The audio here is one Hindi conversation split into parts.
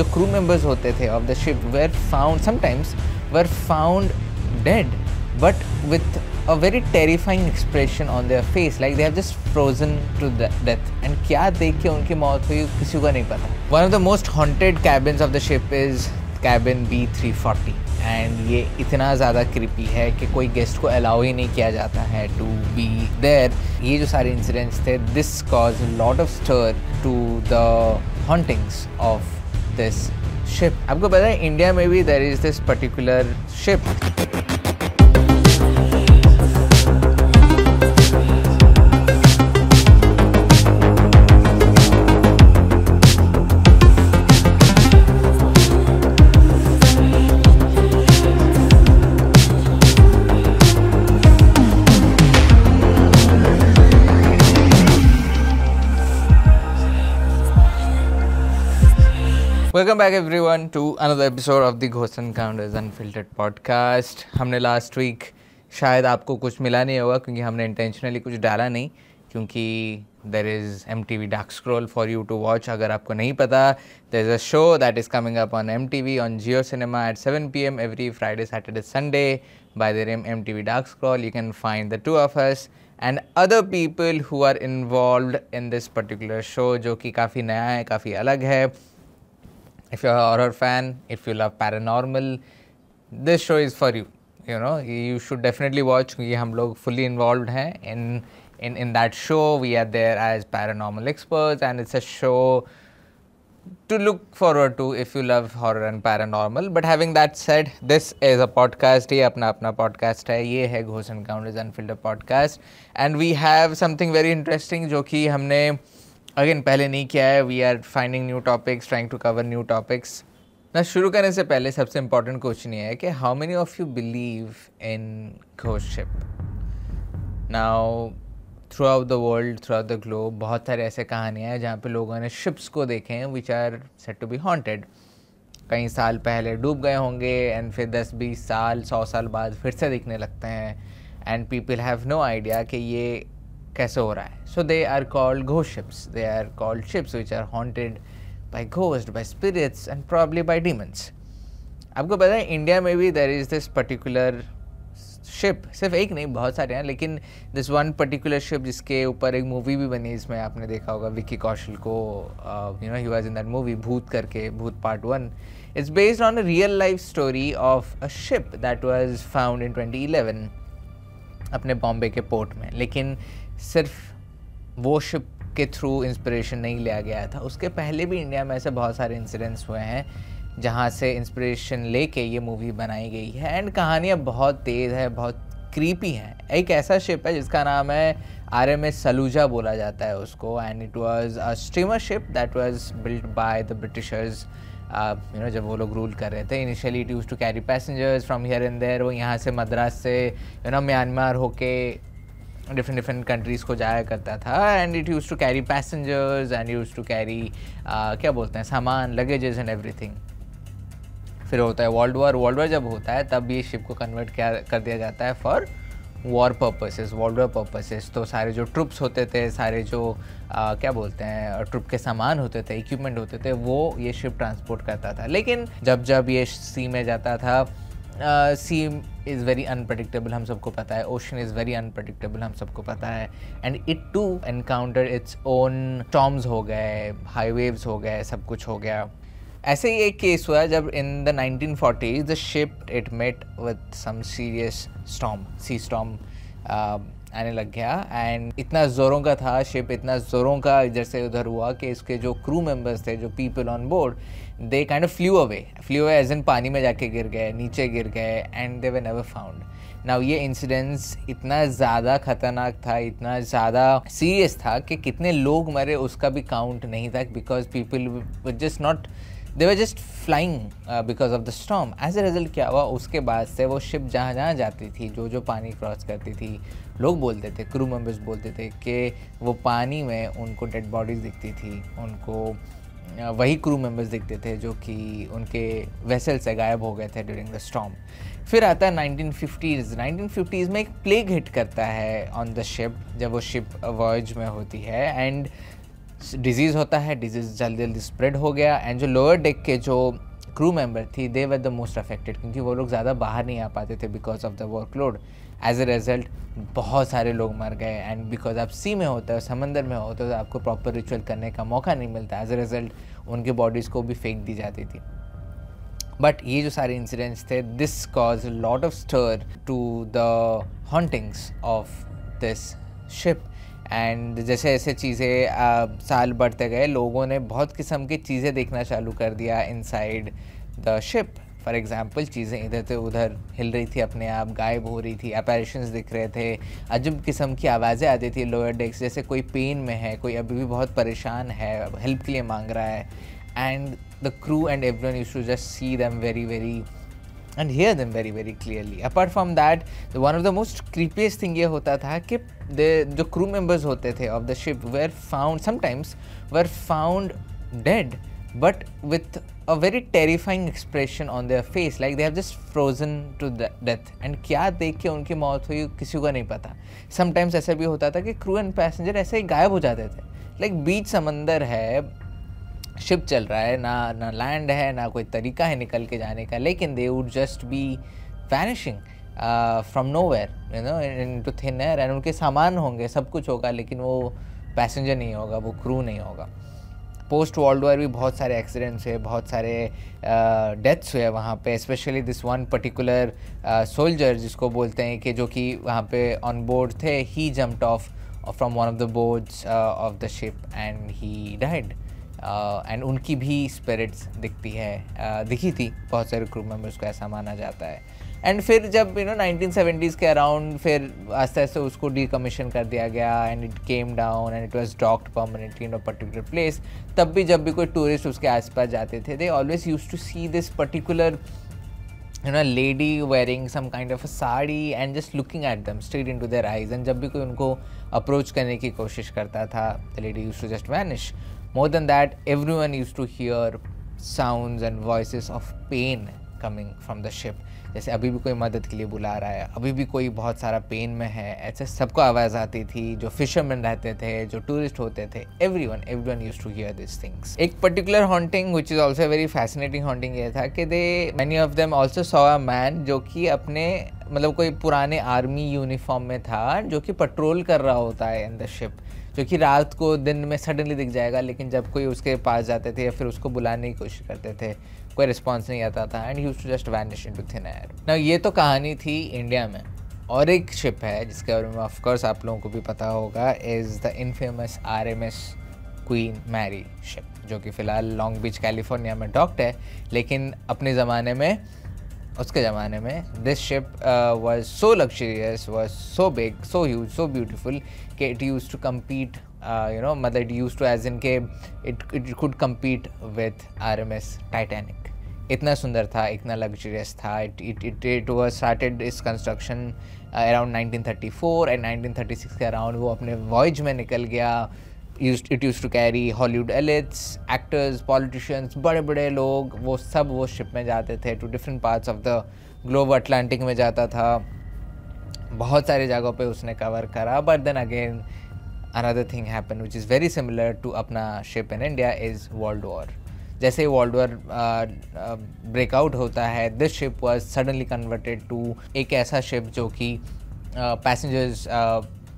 जो क्रू मेंबर्स होते थे of the ship were found sometimes were found dead but with a very terrifying expression on their face like they have just frozen to death and क्या देख के उनकी मौत हुई किसी को नहीं पता one of the most haunted cabins of the ship is cabin B three forty and ये इतना ज़्यादा कृपी है कि कोई गेस्ट को अलाउ ही नहीं किया जाता है टू बी देर ये जो सारे इंसिडेंट्स थे this cause lot of stir to the hauntings of this ship आपको पता है इंडिया में भी there is this particular ship welcome back everyone to another episode of the घोसन काउंडर्स अनफिल्टर्ड पॉडकास्ट हमने लास्ट वीक शायद आपको कुछ मिला नहीं होगा क्योंकि हमने इंटेंशनली कुछ डाला नहीं क्योंकि there is M T V Dark Scroll for you to watch अगर आपको नहीं पता there is a show that is coming up on M T V on Jio Cinema at seven P M every Friday Saturday Sunday by the रेम M T V dark Scroll you can find the two of us and other people who are involve in this particular show जो कि काफ़ी नया है काफ़ी अलग है if you're a horror fan, if you love paranormal, this show is for you. You know, you should definitely watch. We are fully involved in in in that show. We are there as paranormal experts, and it's a show to look forward to if you love horror and paranormal. But having that said, this is a podcast. ये अपना अपना podcast है. ये है Ghost Encounters Unfiltered podcast, and we have something very interesting which we have. Again पहले नहीं किया है we are finding new topics trying to cover new topics ना शुरू करने से पहले सबसे इम्पॉर्टेंट क्वेश्चन ये है कि how many of you believe in ghost ship now throughout the world throughout the globe बहुत सारे ऐसे कहानियाँ हैं जहाँ पे लोगों ने शिप्स को देखे हैं which are said to be haunted कई साल पहले डूब गए होंगे एंड फिर 10-20 साल 100 साल बाद फिर से दिखने लगते हैं and people have no idea कि ये कैसे हो रहा है सो दे आर कॉल्ड घो ships they are called ships which are haunted by ghost by spirits and probably by demons आपको पता है इंडिया में भी there is this particular ship सिर्फ एक नहीं बहुत सारे हैं लेकिन दिस वन पर्टिकुलर शिप जिसके ऊपर एक मूवी भी बनी इसमें आपने देखा होगा विक्की कौशल को you know he was in that movie Bhoot करके Bhoot part one it's based on a real life story of a ship that was found in eleven अपने बॉम्बे के पोर्ट में लेकिन सिर्फ वो शिप के थ्रू इंस्पिरेशन नहीं लिया गया था उसके पहले भी इंडिया में ऐसे बहुत सारे इंसिडेंट्स हुए हैं जहाँ से इंस्पिरेशन लेके ये मूवी बनाई गई है एंड कहानियाँ बहुत तेज़ है बहुत क्रीपी हैं एक ऐसा शिप है जिसका नाम है आर एम एस सलूजा बोला जाता है उसको and it was a streamer ship that was built by the Britishers you know जब वो लोग रूल कर रहे थे initially it used to carry passengers from here and there वो यहाँ से मद्रास से यू नो म्यांमार होके डिफरेंट डिफरेंट कंट्रीज़ को जाया करता था and it used to carry passengers and used to carry क्या बोलते हैं सामान लगेजेस एंड एवरीथिंग फिर होता है वर्ल्ड वॉर वर्ल्ड वॉर जब होता है तब ये शिप को कन्वर्ट किया कर दिया जाता है for war purposes war purposes तो सारे जो ट्रुप्स होते थे सारे जो आ, क्या बोलते हैं ट्रुप के सामान होते थे इक्विपमेंट होते थे वो ये शिप ट्रांसपोर्ट करता था लेकिन जब जब ये सी में जाता था सी इज़ वेरी अनप्रडिक्टेबल हम सबको पता है ओशन इज़ वेरी अनप्रडिक्टेबल हम सबको पता है and it to encounter its own storms हो गए हाईवेव्स हो गए सब कुछ हो गया ऐसे ही एक केस हुआ जब in the 1940s the ship it met with some serious storm sea storm आने लग गया एंड इतना ज़ोरों का था शिप इतना ज़ोरों का इधर से उधर हुआ कि इसके जो क्रू मेंबर्स थे जो people on board they kind of flew away flew away as in पानी में जाके गिर गए नीचे गिर गए and they were never found now ये इंसिडेंस इतना ज़्यादा ख़तरनाक था इतना ज़्यादा सीरियस था कि कितने लोग मरे उसका भी काउंट नहीं था because people just not they were just flying because of the storm as a result क्या हुआ उसके बाद से वो शिप जहाँ जहाँ जाती थी जो जो पानी क्रॉस करती थी लोग बोलते थे क्रू मेम्बर्स बोलते थे कि वो पानी में उनको डेड बॉडीज दिखती थी उनको uh, वही क्रू मेम्बर्स दिखते थे जो कि उनके वेसल से गायब हो गए थे ड्यूरिंग द स्टॉम फिर आता है नाइनटीन फिफ्टीज़ में एक प्लेग हिट करता है ऑन द शिप जब वो शिप वॉयज में होती है एंड डिजीज़ होता है डिजीज़ जल्दी जल्दी स्प्रेड हो गया एंड जो लोअर डेक के जो क्रू मेंबर थी they were the most affected क्योंकि वो लोग ज़्यादा बाहर नहीं आ पाते थे because of the workload as a result बहुत सारे लोग मर गए एंड बिकॉज आप सी में होते हो समंदर में होते हो तो आपको प्रॉपर रिचुअल करने का मौका नहीं मिलता एज ए रिजल्ट उनके बॉडीज़ को भी फेंक दी जाती थी बट ये जो सारे इंसिडेंट्स थे this cause lot of stir to the hauntings of this ship and जैसे ऐसे चीज़ें साल बढ़ते गए लोगों ने बहुत किस्म की चीज़ें देखना चालू कर दिया inside the ship for example चीज़ें इधर से उधर हिल रही थी अपने आप गायब हो रही थी अपेरेशन दिख रहे थे अजब किस्म की आवाज़ें आती थी लोअर डेस्क जैसे कोई पेन में है कोई अभी भी बहुत परेशान है हेल्प के लिए मांग रहा है and the crew and everyone you should just see them very very and hear them very very clearly apart from that one of the most creepiest thing ये होता था कि जो क्रू मेम्बर्स होते थे of the ship were found sometimes were found dead but with very very expression on on face like they have just frozen to the death and क्या देख के उनकी मौत हुई किसी को नहीं पता समटाइम्स ऐसा भी होता था कि क्रू एंड पैसेंजर ऐसे ही गायब हो जाते थे लाइक like, बीच समंदर है शिप चल रहा है ना ना लैंड है ना कोई तरीका है निकल के जाने का लेकिन they would just be vanishing from nowhere you know into thin air and उनके सामान होंगे सब कुछ होगा लेकिन वो पैसेंजर नहीं होगा वो क्रू नहीं होगा पोस्ट वर्ल्ड वॉर भी बहुत सारे एक्सीडेंट्स हुए बहुत सारे डेथ्स uh, हुए वहाँ पे specially this one particular soldier जिसको बोलते हैं कि जो कि वहाँ पे ऑन बोर्ड थे he jumped off from one of the boards of the ship and he died and uh, उनकी भी स्पिरिट्स दिखती है uh, दिखी थी बहुत सारे क्रू मेम्बर्स को ऐसा माना जाता है एंड फिर जब यू नो सेवेंटीज़ के अराउंड फिर आस्ते आस्ते उसको डीकमीशन कर दिया गया and it came down and it was docked permanently in a particular place तब भी जब भी कोई टूरिस्ट उसके आसपास जाते थे they always used to see this particular you know lady wearing some kind of a sari and just looking at them straight into their eyes and जब भी कोई उनको अप्रोच करने की कोशिश करता था the lady used to just vanish More than that, everyone used to hear sounds and voices of pain coming from the ship जैसे अभी भी कोई मदद के लिए बुला रहा है अभी भी कोई बहुत सारा पेन में है ऐसे सबको आवाज़ आती थी जो फिशरमैन रहते थे जो टूरिस्ट होते थे everyone everyone used to hear this things एक particular haunting which is also very fascinating haunting ये था कि they many of them also saw a man जो कि अपने मतलब कोई पुराने आर्मी यूनिफॉर्म में था जो कि पेट्रोल कर रहा होता है इन द शिप जो कि रात को दिन में सडनली दिख जाएगा लेकिन जब कोई उसके पास जाते थे या फिर उसको बुलाने की कोशिश करते थे कोई रिस्पॉन्स नहीं आता था and used to just vanish into thin air ना ये तो कहानी थी इंडिया में और एक शिप है जिसके बारे में ऑफकोर्स आप लोगों को भी पता होगा is the infamous R M S Queen Mary ship जो कि फ़िलहाल लॉन्ग बीच कैलिफोर्निया में डॉक्ट है लेकिन अपने ज़माने में उसके ज़माने में this ship was so luxurious was so big so huge so beautiful कि it used to compete you uh, know मतलब it used to as in के it it could compete could R M S Titanic इतना सुंदर था इतना लग्जरियस था it it it it was started its construction around 1934 and 1936 के अराउंड वो अपने वॉयज में निकल गया it used to carry Hollywood elites actors politicians बड़े बड़े लोग वो सब वो शिप में जाते थे to different parts of the globe Atlantic में जाता था बहुत सारी जगहों पे उसने कवर करा but then again another thing happened which is very similar to Apna ship in India is World War. जैसे वर्ल्ड वॉर ब्रेकआउट होता है this ship was suddenly converted to एक ऐसा शिप जो कि passengers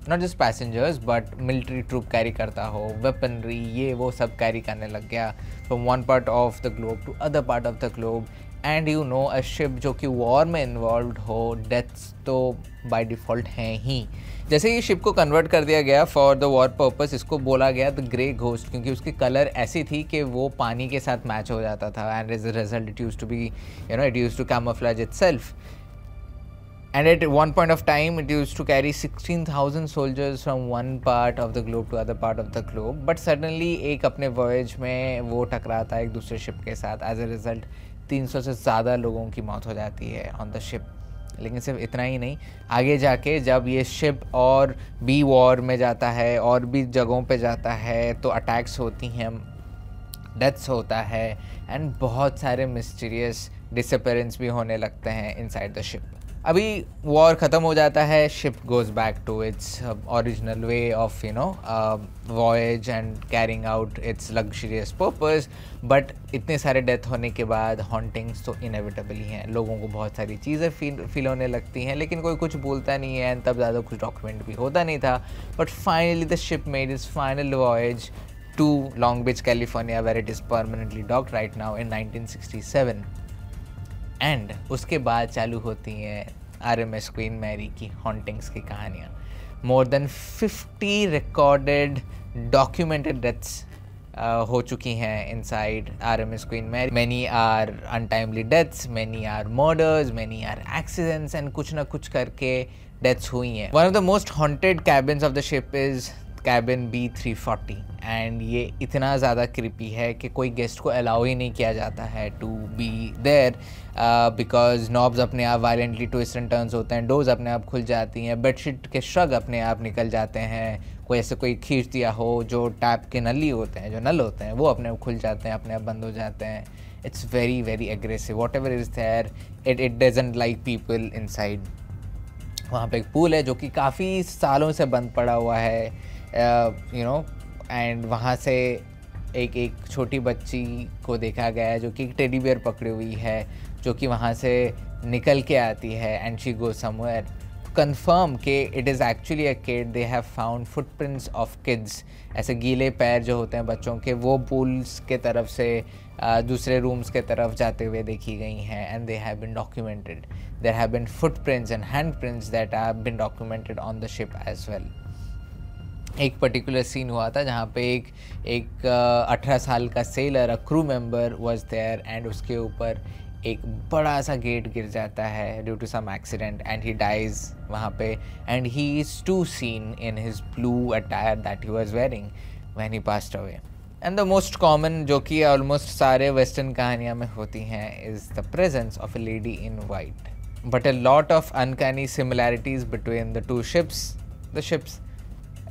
not just passengers but military troop carry करता हो वेपनरी ये वो सब कैरी करने लग गया from one part of the globe to other part of the globe and you know a ship जो कि वॉर में इन्वॉल्व हो डेथ्स तो बाई डिफ़ॉल्ट हैं ही जैसे ये शिप को कन्वर्ट कर दिया गया फॉर द वॉर पर्पस इसको बोला गया द ग्रे घोस्ट क्योंकि उसकी कलर ऐसी थी कि वो पानी के साथ मैच हो जाता था and as result it used to be you know it used to camouflage itself and at one point of time it used to carry sixteen thousand soldiers from one part of the globe to other part of the globe but suddenly एक अपने वॉयज में वो टकराता है एक दूसरे शिप के साथ. एज अ रिजल्ट तीन सौ से ज़्यादा लोगों की मौत हो जाती है ऑन द शिप लेकिन सिर्फ इतना ही नहीं आगे जाके जब ये शिप और बी वॉर में जाता है और भी जगहों पे जाता है तो अटैक्स होती हैं डेथ्स होता है एंड बहुत सारे मिस्टीरियस डिसअपेरेंस भी होने लगते हैं इनसाइड द शिप अभी वॉर ख़त्म हो जाता है ship goes back to its original way of you know voyage and carrying out its luxurious purpose but इतने सारे डेथ होने के बाद हॉन्टिंग्स तो इनविटेबली हैं लोगों को बहुत सारी चीज़ें फील फील होने लगती हैं लेकिन कोई कुछ बोलता नहीं है एंड तब ज़्यादा कुछ डॉक्यूमेंट भी होता नहीं था but finally the ship made its final voyage to Long Beach California where it is permanently docked right now in nineteen sixty seven and उसके बाद चालू होती हैं R M S Queen Mary की हॉन्टिंग्स की कहानियाँ more than fifty recorded documented deaths हो चुकी हैं inside R M S Queen Mary many are untimely deaths many are murders many are accidents and कुछ ना कुछ करके डेथ्स हुई हैं one of the most haunted cabins of the ship is cabin B three forty and ये इतना ज़्यादा कृपी है कि कोई गेस्ट को अलाउ ही नहीं किया जाता है to be there because knobs अपने आप वायलेंटली ट्विस्ट एंड टर्न्स होते हैं डोज अपने आप खुल जाती हैं बेडशीट के श्रग अपने आप निकल जाते हैं कोई ऐसे कोई खींच दिया हो जो टैप के नली होते हैं जो नल होते हैं वो अपने आप खुल जाते हैं अपने आप बंद हो जाते हैं it's very very aggressive whatever is there it it doesn't like people inside वहाँ पर एक पूल है जो कि काफ़ी सालों से बंद पड़ा हुआ है यू नो एंड वहाँ से एक एक छोटी बच्ची को देखा गया है जो कि टेडी बियर पकड़ी हुई है जो कि वहाँ से निकल के आती है and she go somewhere confirm के it is actually a kid they have found footprints of kids ऐसे गीले पैर जो होते हैं बच्चों के वो पूल्स के तरफ से uh, दूसरे रूम्स के तरफ जाते हुए देखी गई हैं and they have been documented there have been footprints and handprints that have been documented on the ship as well एक पर्टिकुलर सीन हुआ था जहाँ पे एक एक अठारह साल का sailor a crew member was there and उसके ऊपर एक बड़ा सा गेट गिर जाता है due to some accident and he dies वहाँ पे and he is to seen in his blue attire that he was wearing when he passed away and the most common जो कि ऑलमोस्ट सारे वेस्टर्न कहानियाँ में होती हैं is the presence of a lady in white but a lot of uncanny similarities between the two ships the ships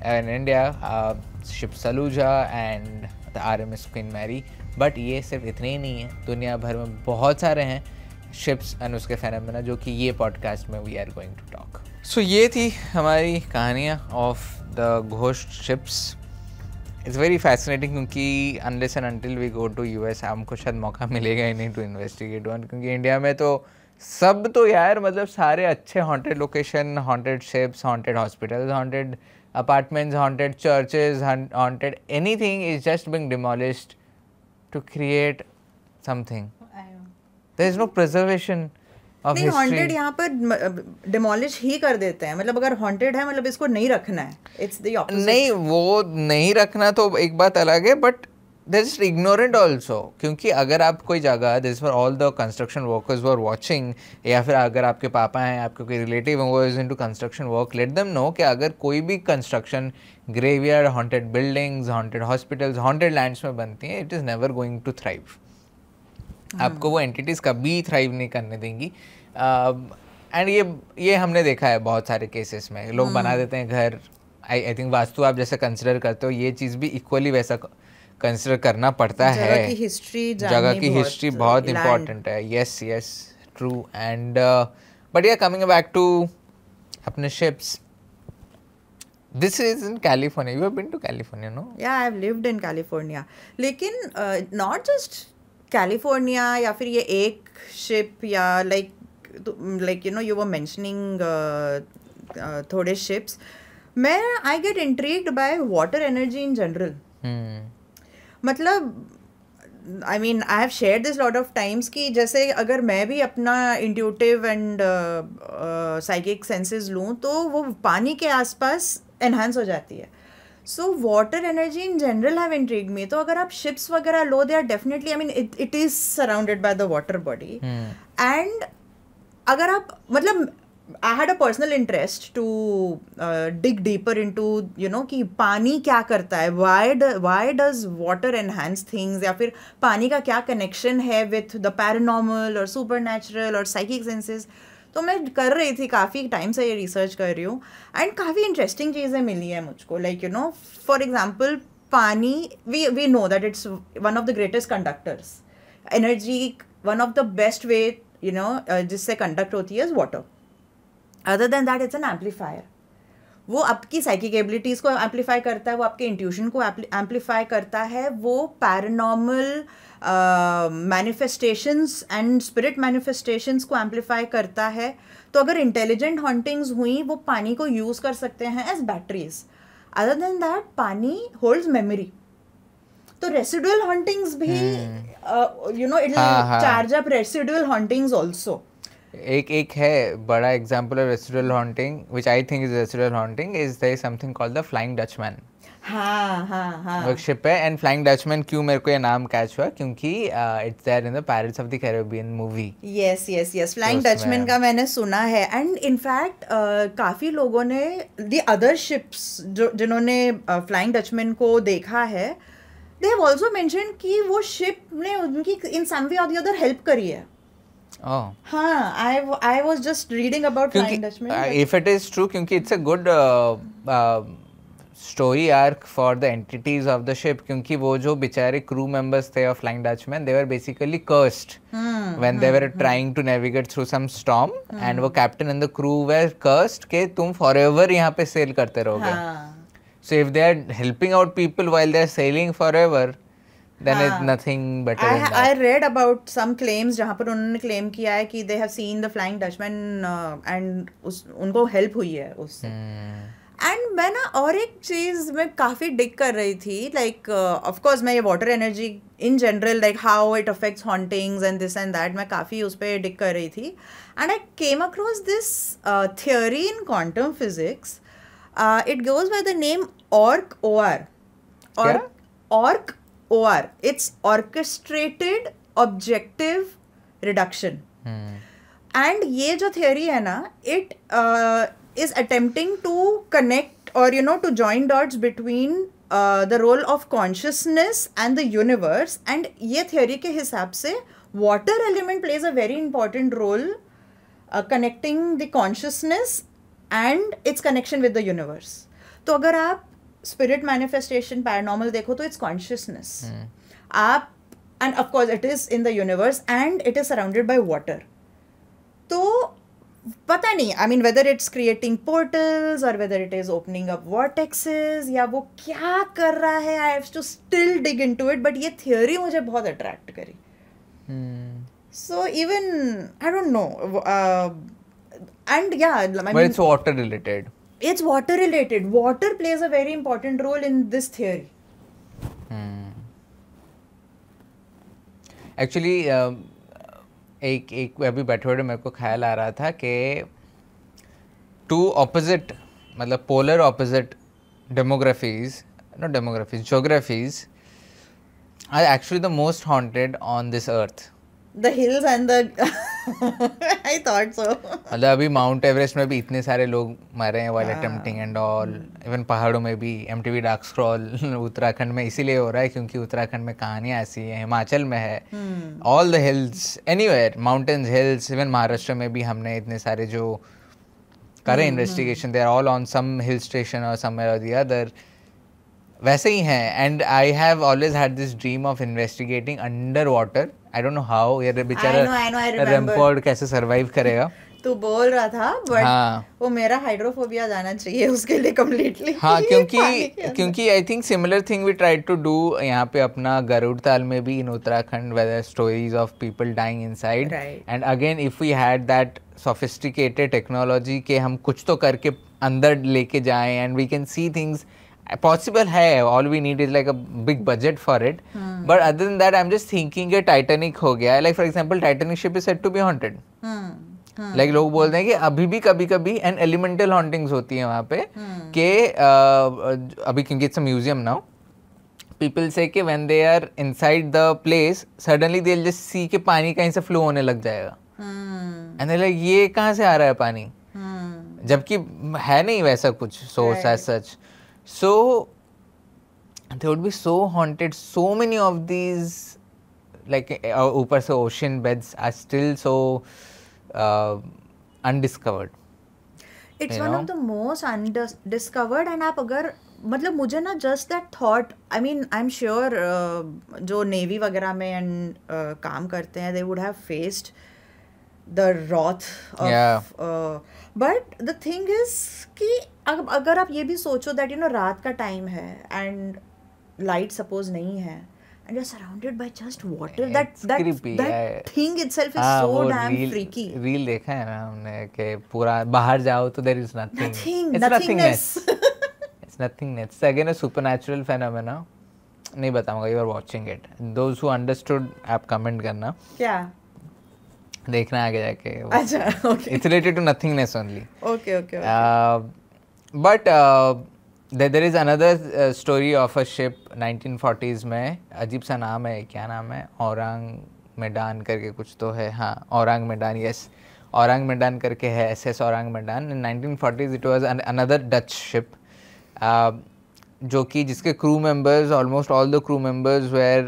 in India, uh, ship Saluja and the RMS Queen Mary. But ये सिर्फ इतने ही नहीं है दुनिया भर में बहुत सारे हैं शिप्स एंड उसके फैनमिना जो कि ये पॉडकास्ट में we are going to talk so ये थी हमारी कहानियाँ of the ghost ships it's very fascinating क्योंकि unless and until we go to U S हमको शायद मौका मिलेगा ही नहीं टू इन्वेस्टिगेट वन क्योंकि इंडिया में तो सब तो यार मतलब सारे अच्छे haunted location haunted ships haunted hospitals haunted apartments, haunted churches, haunted anything is just being demolished to create something. There is no preservation. नहीं हॉन्टेड यहाँ पर डिमोलिश ही कर देते हैं मतलब अगर हॉन्टेड है मतलब इसको नहीं रखना है इट्स नहीं वो नहीं रखना तो एक बात अलग है but this is ignorant also क्योंकि अगर आप कोई जगह this for all the construction workers were watching या फिर अगर आपके पापा हैं आपके कोई रिलेटिव हैं वो is into construction work let them know कि अगर कोई भी construction graveyard haunted buildings haunted hospitals haunted lands में बनती हैं it is never going to thrive आपको वो एंटिटीज़ कभी थ्राइव नहीं करने देंगी एंड uh, ये ये हमने देखा है बहुत सारे केसेस में लोग बना हाँ। देते हैं घर आई आई थिंक वास्तु आप जैसे कंसिडर करते हो ये चीज़ भी इक्वली वैसा कंसिडर करना पड़ता है जगह की हिस्ट्री जगह की हिस्ट्री बहुत इम्पोर्टेंट है yes yes true and but yeah coming back to अपने ships This is in California. You have been to California, no? Yeah, I've lived in California. लेकिन uh, not just California या फिर ये एक ship या like like you know you were mentioning uh, uh, थोड़े ships. मैं I get intrigued by water energy in general. Hmm. मतलब I mean I have share this lot of times कि जैसे अगर मैं भी अपना इंट्यूटिव एंड साइकिक सेंसेस लूँ तो वो पानी के आसपास एनहांस हो जाती है so water energy in general have intrigue me तो अगर आप शिप्स वगैरह लो they are definitely I mean it is surrounded by the water body and अगर आप मतलब I had a personal interest to dig deeper into you know कि पानी क्या करता है why why does water enhance things या फिर पानी का क्या कनेक्शन है विथ द पैरानॉमल और सुपर नेचुरल और साइकिक सेंसेस तो मैं कर रही थी काफ़ी टाइम से ये रिसर्च कर रही हूँ एंड काफ़ी इंटरेस्टिंग चीज़ें मिली है मुझको like you know for example पानी we we know that it's one of the greatest conductors energy one of the best way you know जिससे कंडक्ट होती है is water other than that it's an amplifier वो आपकी साइकिक एबिलिटीज़ को एम्पलीफाई करता है वो आपके इंट्यूशन को एम्पलीफाई करता है वो paranormal manifestations and spirit manifestations को एम्पलीफाई करता है तो अगर इंटेलिजेंट हॉन्टिंग्स हुई वो पानी को यूज़ कर सकते हैं as batteries other than that पानी होल्ड्स मेमोरी तो रेसिडुअल हॉन्टिंग्स भी you know it charge up residual hauntings also एक एक है बड़ा example of residual haunting which I think is residual haunting is they something called the flying Dutchman हाँ, हाँ, हाँ। वर्कशिप है एंड फ्लाइंग डचमैन क्यों मेरे को ये नाम कैच हुआ क्योंकि it's there in the Pirates of the Caribbean movie yes yes yes flying Dutchman का मैंने सुना है एंड इनफैक्ट uh, काफ़ी लोगों ने द अदर शिप्स जिन्होंने फ्लाइंग uh, डचमैन को देखा है दे हैव ऑल्सो मैंशन कि वो शिप ने उनकी इन सम वे और द अदर हेल्प करी है ship oh. uh, uh, uh, क्योंकि वो जो बेचारे क्रू मेंबर्स थे of flying Dutchman they're basically cursed when they're trying to navigate through some storm and वो captain and the crew were cursed के तुम फॉर एवर यहाँ पे सेल करते रहोगे so if they are helping out people while they are sailing forever then ah. it's हाँ। nothing better I, than that. I read about some claims जहाँ पर उन्होंने क्लेम किया है कि they have seen the flying Dutchman uh, and उस उनको help हुई है उससे एंड hmm. मैं ना और एक चीज़ में काफ़ी डिक कर रही थी लाइक ऑफ uh, मैं ये water energy in general like how it affects hauntings and this and that मैं काफ़ी उस पर डिक कर रही थी and I came across this theory in quantum physics it goes by the name Orch O R Orch R it's orchestrated objective reduction and ये जो थियोरी है ना it is attempting to connect और you know to join dots between the role of consciousness and the universe and ये थियोरी के हिसाब से water element plays a very important role connecting the consciousness and its connection with the universe तो अगर आप स्पिरिट मैनिफेस्टेशन पैरानॉमल देखो तो इट्स कॉन्शियसनेस hmm. आप and of course it is in the universe and it is surrounded by water तो पता नहीं I mean whether it's creating portals और whether it is opening up vortexes या वो क्या कर रहा है I have to still dig into it but ये थियोरी मुझे बहुत अट्रैक्ट करी so even I don't know and या it's water related it's water related water plays a very important role in this theory hmm. Actually uh, um, एक एक अभी बैठे बैठे मेरे को ख्याल आ रहा था कि टू ऑपोजिट मतलब polar opposite demographies no demographies geographies are actually the most haunted on this earth the hills and the I thought so मतलब अभी माउंट एवरेस्ट में भी इतने सारे लोग मरे हैं while attempting and all even पहाड़ों में भी M T V dark scroll Uttarakhand में इसीलिए हो रहा है क्योंकि उत्तराखंड में कहानियाँ ऐसी हैं हिमाचल में है all the hills anywhere mountains hills even Maharashtra में भी हमने इतने सारे जो करे investigation they are all on some hill station और समवेयर दी अदर वैसे ही हैं and I have always had this dream of investigating under water I don't know how ये तो बेचारा रेमपोर्ड कैसे सरवाइव करेगा तू बोल रहा था बट हाँ. वो मेरा हाइड्रोफोबिया जाना चाहिए उसके लिए कम्प्लीटली हाँ क्योंकि क्योंकि I think similar thing we tried to do यहाँ पे अपना गरुड़ ताल में भी in Uttarakhand whether stories of people dying inside and again if we had that sophisticated technology के हम कुछ तो करके अंदर लेके जाएं and we can see things possible है all we need is like a big budget for it but other than that I am just thinking Titanic हो गया like for example Titanic ship is said to be haunted like लोग बोलते हैं कि अभी भी कभी कभी एन एलिमेंटल हॉन्टिंग्स होती है वहाँ पे hmm. के अभी क्योंकि it's museum now people say कि when they are inside the place suddenly they just see के पानी कहीं से फ्लो होने लग जाएगा एंड hmm. लाइक ये कहाँ से आ रहा है पानी hmm. जबकि है नहीं वैसा कुछ source as such So, they would be so haunted, so many of these like uh, ocean beds are still so uh, undiscovered. It's one know? of the most undiscovered and if, अगर मतलब मुझे ना just that thought I mean I am sure जो नेवी वगैरह में एंड uh, काम करते हैं they would have faced the wrath but the thing is कि अब अगर आप ये भी सोचो दैट यू नो रात का टाइम है एंड लाइट सपोज नहीं है and you surrounded by just water that that thing itself is so damn freaky reel देखा है ना हमने कि पूरा बाहर जाओ तो there is nothing it's nothingness it's nothingness again a supernatural phenomena नहीं बताऊंगा you are watching it those who understood आप कमेंट करना क्या देखना आगे जाके अच्छा okay it's related to nothingness only okay okay but they there is another story of a ship 1940s में अजीब सा नाम है क्या नाम है औरंग मैडान करके कुछ तो है हाँ Ourang Medan yes Ourang Medan करके है S S Ourang Medan nineteen forties it was another Dutch ship जो कि जिसके crew members almost all the crew members were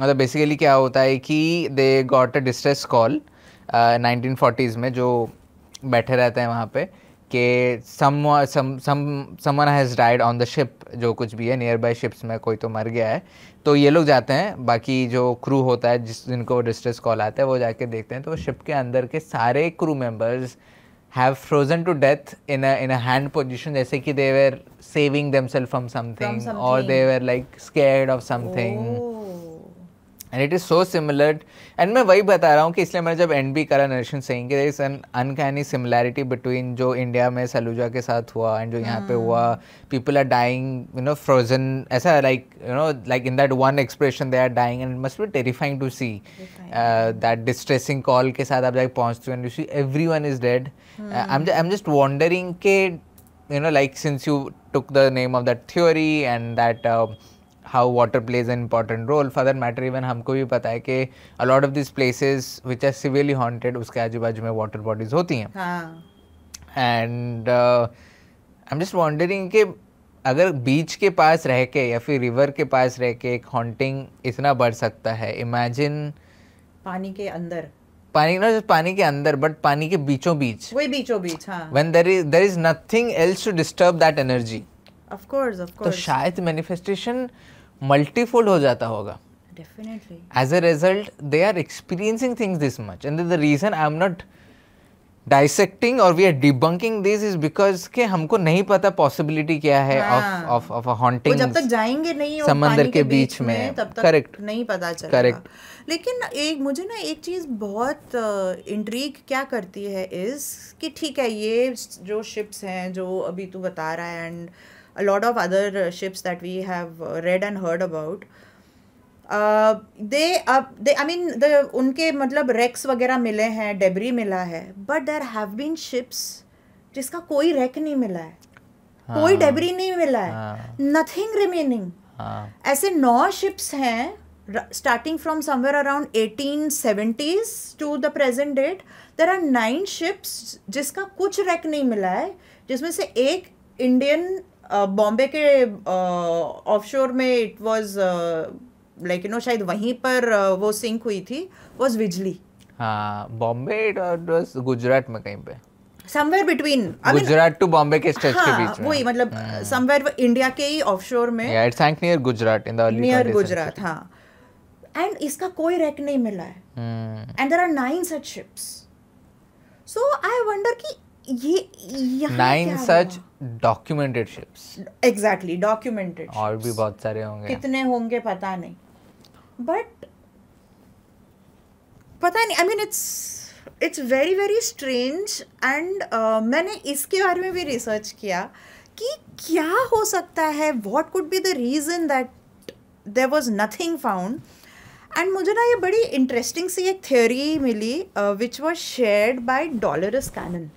मतलब बेसिकली क्या होता है कि they got a distress call nineteen forties में जो बैठे रहते हैं वहाँ पर कि someone has died on the ship जो कुछ भी है नियर बाई शिप्स में कोई तो मर गया है तो ये लोग जाते हैं बाकी जो क्रू होता है जिस जिनको डिस्ट्रेस कॉल आता है वो जाके देखते हैं तो शिप के अंदर के सारे crew members have frozen to death in in a hand position जैसे कि they're saving them self from something और they're like scared of something and it is so similar and मैं वही बता रहा हूँ कि इसलिए मैंने जब एंड बी करा नरेशन सिंह के is an uncanny similarity between जो इंडिया में सलूजा के साथ हुआ एंड जो यहाँ पे हुआ people are dying you know frozen ऐसा like you know like in that one expression they are dying and must be terrifying to see that distressing call के साथ आप जाके पहुँचते हो and see everyone is dead I am just wondering के you know like since you took the name of that theory and that how water plays an important role For that matter, even हमको भी पता है कि a lot of this these which are are haunted उसके आजू बाजू में वाटर बॉडीज होती हैं. And I am just wondering wondering कि अगर बीच के पास रह के या फिर रिवर के पास रह के एक हॉन्टिंग इतना बढ़ सकता है इमेजिन पानी के अंदर पानी ना जस्ट पानी के अंदर बट पानी के बीचों बीच वही बीचों बीच हाँ when there is there is nothing else to disturb that energy of course of course तो शायद मैनिफेस्टेशन manifestation... मल्टीफोल्ड हो जाता होगा as as result they are experiencing things this much and the reason I am not dissecting और we are debunking this is because के हमको नहीं पता पॉसिबिलिटी क्या है ऑफ ऑफ ऑफ हॉन्टिंग जब तक जाएंगे नहीं समंदर के, के बीच में करेक्ट नहीं पता चलेगा करेक्ट लेकिन एक मुझे ना एक चीज बहुत इंट्रीक क्या करती है इज कि ठीक है ये जो शिप्स हैं जो अभी तू बता रहा है and a lot of other uh, ships that we have uh, read and heard about they अब दे आई मीन द उनके मतलब रेक्स वगैरह मिले हैं डेबरी मिला है but there have been ships जिसका कोई रेक नहीं मिला है कोई डेबरी हाँ। नहीं मिला है नथिंग हाँ। रिमेनिंग हाँ। ऐसे नौ शिप्स हैं starting from somewhere around eighteen seventies to the present date there are nine ships जिसका कुछ रेक नहीं मिला है जिसमें से एक इंडियन बॉम्बे के ऑफशोर में it was like you know शायद वहीं पर वो सिंक हुई थी वाज बिजली हाँ बॉम्बे गुजरात में कहीं पे somewhere between Gujarat to Bombay के स्ट्रेच के हाँ, बीच में वही मतलब समवेयर हाँ। इंडिया के ही ऑफशोर में या it sank near Gujarat in the early near Gujarat हाँ एंड इसका कोई रैक नहीं मिला है and there are nine such ships so I wonder कि ये nine such documented ships exactly documented और भी बहुत सारे होंगे कितने होंगे पता नहीं बट पता नहीं I mean it's it's very very strange and मैंने इसके बारे में भी रिसर्च किया कि क्या हो सकता है what could be the reason that there was nothing found and मुझे ना ये बड़ी इंटरेस्टिंग सी एक थ्योरी मिली which was shared by Dolores Cannon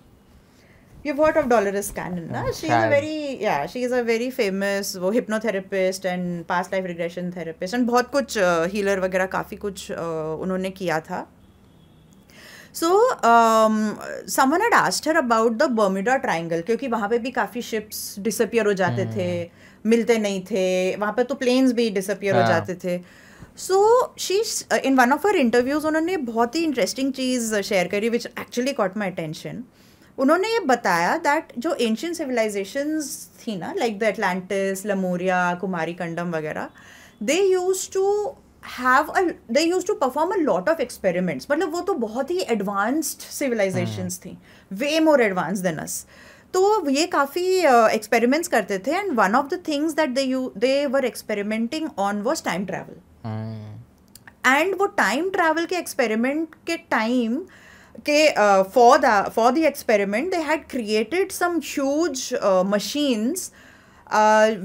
you've heard of Dolores Cannon, na? Mm, she's Sad. a very yeah, she is a very famous वो hypnotherapist and past life regression therapist and बहुत कुछ uh, healer वगैरह काफ़ी कुछ uh, उन्होंने किया था so someone had asked her about the Bermuda triangle क्योंकि वहाँ पे भी काफ़ी शिप्स डिसअपियर हो जाते hmm. थे मिलते नहीं थे वहाँ पे तो प्लेन्स भी डिसअपियर yeah. हो हाँ। जाते थे so she in one of her interviews उन्होंने बहुत ही इंटरेस्टिंग चीज़ शेयर करी which actually caught my attention उन्होंने ये बताया दैट जो एंशियन सिविलाइजेशंस थी ना like the Atlantis Lemuria Kumari Kandam वगैरह they used to have a they used to perform a lot of experiments मतलब वो तो बहुत ही एडवांस्ड सिविलाइजेशंस hmm. थी वे मोर एडवांस देन अस तो ये काफ़ी एक्सपेरिमेंट्स uh, करते थे and one of the things that they you they were experimenting on was time travel and वो टाइम ट्रैवल के एक्सपेरिमेंट के टाइम के for the for the experiment they had created some huge machines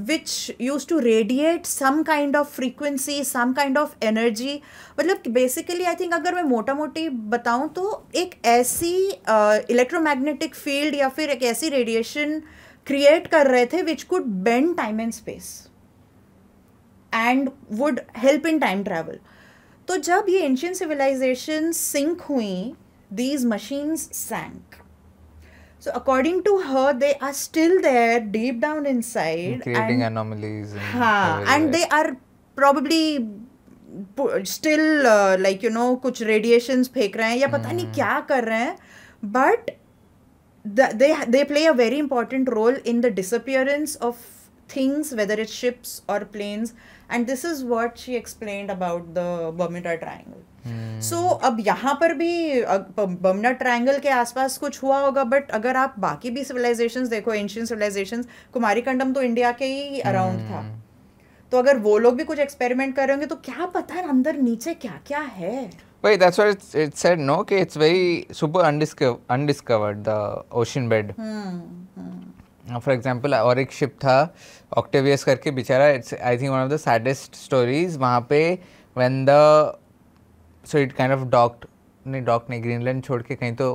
which used to radiate some kind of frequency some kind of energy मतलब बेसिकली आई थिंक अगर मैं मोटा मोटी बताऊँ तो एक ऐसी इलेक्ट्रोमैग्नेटिक uh, फील्ड या फिर एक ऐसी रेडिएशन क्रिएट कर रहे थे which could bend time and space and would help in time travel तो जब ये एंशियन सिविलाइजेशन सिंक हुई these machines sank. So according to her, they are still there deep down inside, creating and, anomalies. In ha, and they are probably still uh, like you know kuch radiations फेंक रहे हैं या पता नहीं but the, they they play a very important role in the disappearance of things whether it's ships or planes and this is what she explained about the Bermuda Triangle. So hmm. so, अब यहाँ पर भी बमना ट्रायंगल के आसपास कुछ हुआ होगा बट अगर आप बाकी भी सिविलाइजेशन देखो एंशियन सिविलाइजेशन कुमारी कंडम तो इंडिया के ही अराउंड hmm. था तो अगर वो लोग भी कुछ एक्सपेरिमेंट कर रहे होंगे तो क्या पता है अंदर नीचे क्या क्या है Wait, that's what it's, it said, no? Okay, it's very super undiscover, undiscovered, the ocean bed. Hmm, hmm. For और एक शिप था ऑक्टेवियस करके बेचारा it's I think one of the saddest stories वहाँ पे when the so it kind of docked नहीं डॉक नहीं ग्रीनलैंड छोड़ के कहीं तो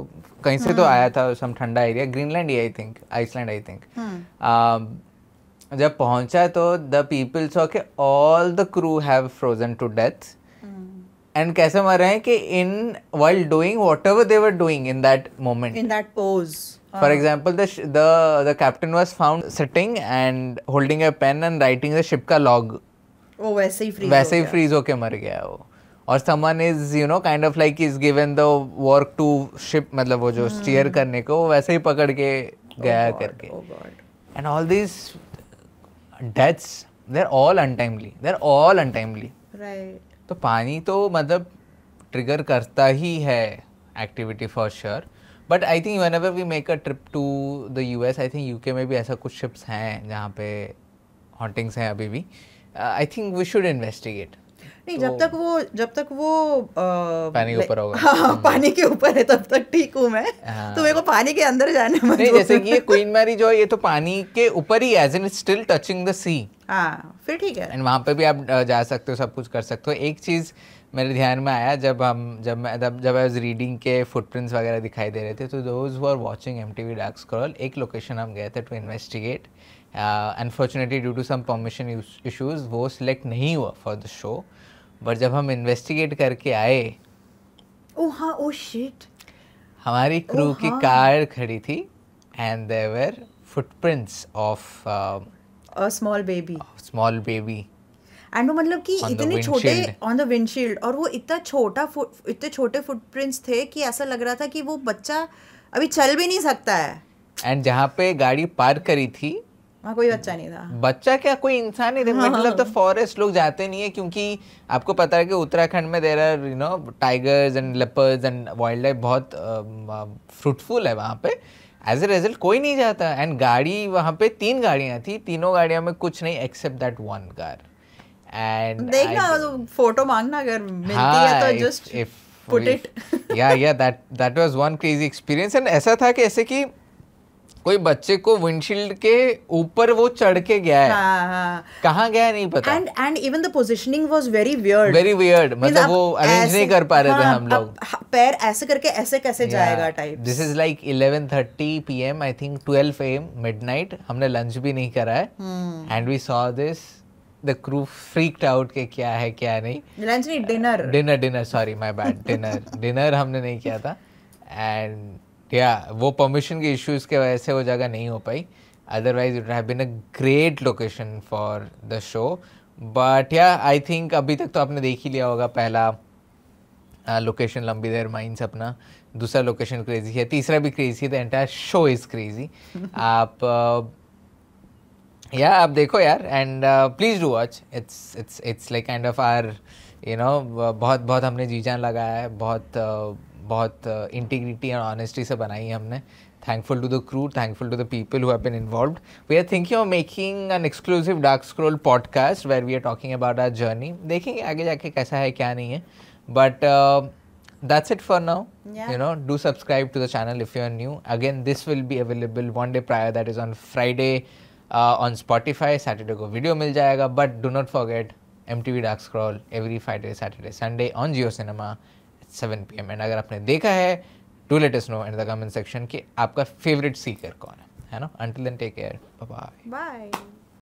कहीं से तो hmm. आया था सम ठंडा एरिया ग्रीनलैंड ही I think Iceland I think जब पहुंचा तो द पीपल्स सॉ के all the crew have frozen to death and कैसे मर रहे हैं कि in while doing whatever they were doing in that moment in that pose for example the captain was found sitting and holding a pen and writing the ship का लॉग वो वैसे ही फ्रीज वैसे ही फ्रीज होके मर गया वो और someone is you know kind of like is given the work to ship मतलब वो जो स्टीयर hmm. करने को वैसे ही पकड़ के oh गया oh God, करके and all this deaths they're all untimely they're all untimely तो पानी तो मतलब ट्रिगर करता ही है activity for sure but I think whenever we make a trip to the U S I think U K में भी ऐसा कुछ शिप्स हैं जहाँ पे हॉन्टिंग्स हैं अभी भी I think we should investigate नहीं जब तो तक वो जब तक वो आ, पानी के ऊपर होगा हाँ, हम्म। पानी के ऊपर है तब तक ठीक हूँ मैं हाँ। तो मेरे को पानी के अंदर जाने नहीं जैसे कि ये क्वीन मैरी जो है ये तो पानी के ऊपर ही as in still touching the sea हाँ फिर ठीक है एंड वहाँ पे भी आप जा सकते हो सब कुछ कर सकते हो एक चीज़ मेरे ध्यान में आया जब हम जब मैं जब जब आई वॉज रीडिंग के फुटप्रिंट्स वगैरह दिखाई दे रहे थे तो those who are watching M T V dark scroll एक लोकेशन हम गए थे to investigate unfortunately due to some permission issues वो सिलेक्ट नहीं हुआ फॉर द शो बट जब हम इन्वेस्टिगेट करके आए ओ हाँ ओ शिट हमारी क्रू की हाँ. कार खड़ी थी and there were footprints of a small baby small baby and वो मतलब कि इतने छोटे ऑन द विंडशील्ड और वो इतना छोटा इतने छोटे फुटप्रिंट्स थे कि ऐसा लग रहा था कि वो बच्चा अभी चल भी नहीं सकता है एंड जहाँ पे गाड़ी पार्क करी थी वहाँ कोई बच्चा नहीं था बच्चा क्या कोई इंसान नहीं था हाँ, मतलब हाँ। तो फॉरेस्ट लोग जाते नहीं है क्योंकि आपको पता है कि उत्तराखंड में there are you know tigers and leopards and wildlife बहुत फ्रूटफुल है वहाँ पे एज ए रिजल्ट कोई नहीं जाता एंड गाड़ी वहाँ पे तीन गाड़ियाँ थी तीनों गाड़ियों में कुछ नहीं except that one car and देखना तो फोटो मांगना अगर मिलती हाँ, है तो just put it yeah yeah that that was one crazy experience and ऐसा था कि ऐसे कि कोई बच्चे को विंडशील्ड के ऊपर वो चढ़ के गया है हाँ, हाँ. कहाँ गया नहीं पता and and even the positioning was very weird very weird मतलब वो अरेंज नहीं कर पा रहे हाँ, थे हम लोग पैर ऐसे करके ऐसे कैसे yeah. जाएगा type this is like eleven thirty P M I think 12 AM midnight हमने लंच भी नहीं करा है and we saw this the crew freaked out के क्या है क्या नहीं लंच नहीं dinner dinner dinner sorry my bad dinner dinner हमने नहीं किया था एंड या वो परमिशन के इश्यूज के वजह से वो जगह नहीं हो पाई otherwise it have been a great location for the show but yeah I think अभी तक तो आपने देख ही लिया होगा पहला लोकेशन लंबी देर माइंस अपना दूसरा लोकेशन क्रेजी है तीसरा भी क्रेजी है the entire show is crazy आप या आप देखो यार and please do watch it's it's it's like kind of are you know बहुत बहुत हमने जी जान लगाया है बहुत uh, बहुत इंटीग्रिटी एंड ऑनेस्टी से बनाई हमने thankful to the crew thankful to the people who have involve we are thinking of making an exclusive dark scroll podcast where we are talking about our journey देखेंगे आगे जाके कैसा है क्या नहीं है but that's it for now you know do subscribe to the channel if you are new again this will be available one day prior that is on Friday on Spotify Saturday को वीडियो मिल जाएगा but do not forget M T V dark scroll every Friday Saturday Sunday on Jio Cinema seven P M and अगर आपने देखा है to let know in the comment section कि आपका फेवरेट सीकर कौन है है ना until then take care bye bye